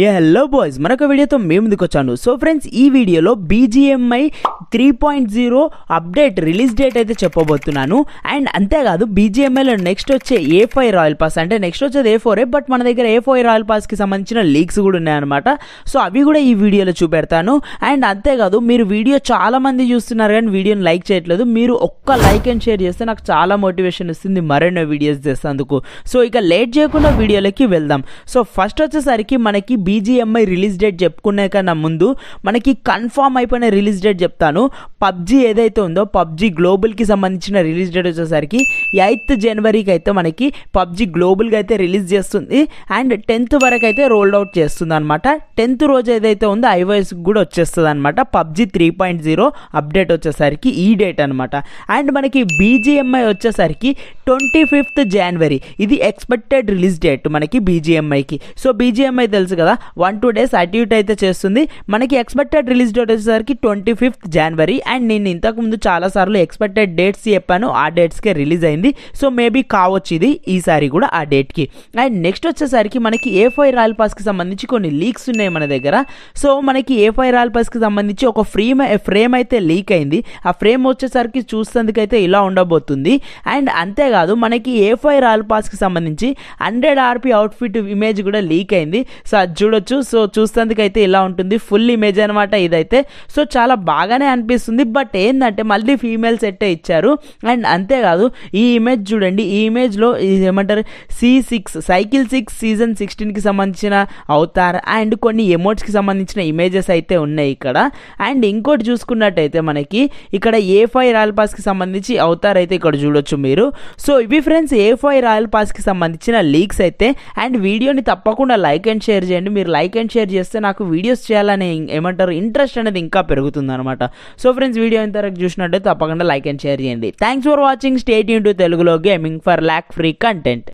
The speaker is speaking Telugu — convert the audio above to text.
ఏ హలో బాయ్స్ మరొక వీడియోతో మేము ముందుకు వచ్చాను సో ఫ్రెండ్స్ ఈ వీడియోలో BGMI three point zero update release date అయితే చెప్పబోతున్నాను అండ్ అంతేకాదు బీజిఎంఐలో నెక్స్ట్ వచ్చే ఏ ఫైవ్ రాయల్ పాస్ అంటే నెక్స్ట్ వచ్చేది ఏ ఫోరే బట్ మన దగ్గర ఏ ఫైవ్ రాయల్ పాస్కి సంబంధించిన లీక్స్ కూడా ఉన్నాయన్నమాట సో అవి కూడా ఈ వీడియోలో చూపెడతాను అండ్ అంతేకాదు మీరు వీడియో చాలామంది చూస్తున్నారు కానీ వీడియోని లైక్ చేయట్లేదు మీరు ఒక్క లైక్ అండ్ షేర్ చేస్తే నాకు చాలా మోటివేషన్ ఇస్తుంది మరెన్నో వీడియోస్ చేస్తేందుకు సో ఇక లేట్ చేయకుండా వీడియోలోకి వెళ్దాం సో ఫస్ట్ వచ్చేసరికి మనకి బీజిఎంఐ రిలీజ్ డేట్ చెప్పుకునే కన్నా ముందు మనకి కన్ఫామ్ అయిపోయిన రిలీజ్ డేట్ చెప్తాను పబ్జీ ఏదైతే ఉందో పబ్జీ గ్లోబల్కి సంబంధించిన రిలీజ్ డేట్ వచ్చేసరికి ఎయిత్ జనవరికి అయితే మనకి పబ్జీ గ్లోబల్గా అయితే రిలీజ్ చేస్తుంది అండ్ టెన్త్ వరకు అయితే రోల్డ్ అవుట్ చేస్తుంది అనమాట టెన్త్ రోజు ఏదైతే ఉందో ఐఓఎస్ కూడా వచ్చేస్తుంది అనమాట PUBG three point zero update వచ్చేసరికి ఈ డేట్ అనమాట అండ్ మనకి బీజిఎంఐ వచ్చేసరికి ట్వంటీ ఫిఫ్త్ జనవరి ఇది ఎక్స్పెక్టెడ్ రిలీజ్ డేట్ మనకి బీజిఎంఐకి సో బీజిఎంఐ తెలుసు కదా వన్ టూ డేస్ అటు అయితే చేస్తుంది మనకి ఎక్స్పెక్టెడ్ రిలీజ్ డేట్ వచ్చేసరికి ట్వంటీ ఫిఫ్త్ జనవరి అండ్ నేను ఇంతకుముందు చాలాసార్లు ఎక్స్పెక్టెడ్ డేట్స్ చెప్పాను ఆ డేట్స్కే రిలీజ్ అయింది సో మేబీ కావచ్చు ఇది ఈసారి కూడా ఆ డేట్కి అండ్ నెక్స్ట్ వచ్చేసరికి మనకి ఏ ఫైవ్ రాయల్ పాస్కి సంబంధించి కొన్ని లీక్స్ ఉన్నాయి మన దగ్గర సో మనకి ఏ ఫైవ్ రాయల్ పాస్కి సంబంధించి ఒక ఫ్రేమ్ ఫ్రేమ్ అయితే లీక్ అయింది ఆ ఫ్రేమ్ వచ్చేసరికి చూసేందుకైతే ఇలా ఉండబోతుంది అండ్ అంతేకాదు మనకి ఏ ఫైవ్ రాయల్ పాస్కి సంబంధించి హండ్రెడ్ ఆర్పీ అవుట్ఫిట్ ఇమేజ్ కూడా లీక్ అయింది సో చూడొచ్చు సో చూస్తేందుకైతే ఇలా ఉంటుంది ఫుల్ ఇమేజ్ అనమాట ఇదైతే సో చాలా బాగానే అనిపిస్తుంది బట్ ఏంటంటే మళ్ళీ ఫీమేల్ సెట్టే ఇచ్చారు అండ్ అంతేకాదు ఈ ఇమేజ్ చూడండి ఈ ఇమేజ్లో ఏమంటారు C six cycle six season సిక్స్టీన్కి సంబంధించిన అవుతార్ అండ్ కొన్ని ఎమోట్స్కి సంబంధించిన ఇమేజెస్ అయితే ఉన్నాయి ఇక్కడ అండ్ ఇంకోటి చూసుకున్నట్టయితే మనకి ఇక్కడ ఏ ఫైవ్ రాయల్ పాస్కి సంబంధించి అవుతార్ అయితే ఇక్కడ చూడొచ్చు మీరు సో ఇవి ఫ్రెండ్స్ ఏ ఫైవ్ రాయల్ పాస్కి సంబంధించిన లీక్స్ అయితే అండ్ వీడియోని తప్పకుండా లైక్ అండ్ షేర్ చేయండి చేయండి మీరు లైక్ అండ్ షేర్ చేస్తే నాకు వీడియోస్ చేయాలని ఏమంటారు ఇంట్రెస్ట్ అనేది ఇంకా పెరుగుతుంది అనమాట సో ఫ్రెండ్స్ వీడియో ఇంతవరకు చూసినట్టే తప్పకుండా లైక్ అండ్ షేర్ చేయండి thanks for watching stay tuned to తెలుగులో gaming for lag free content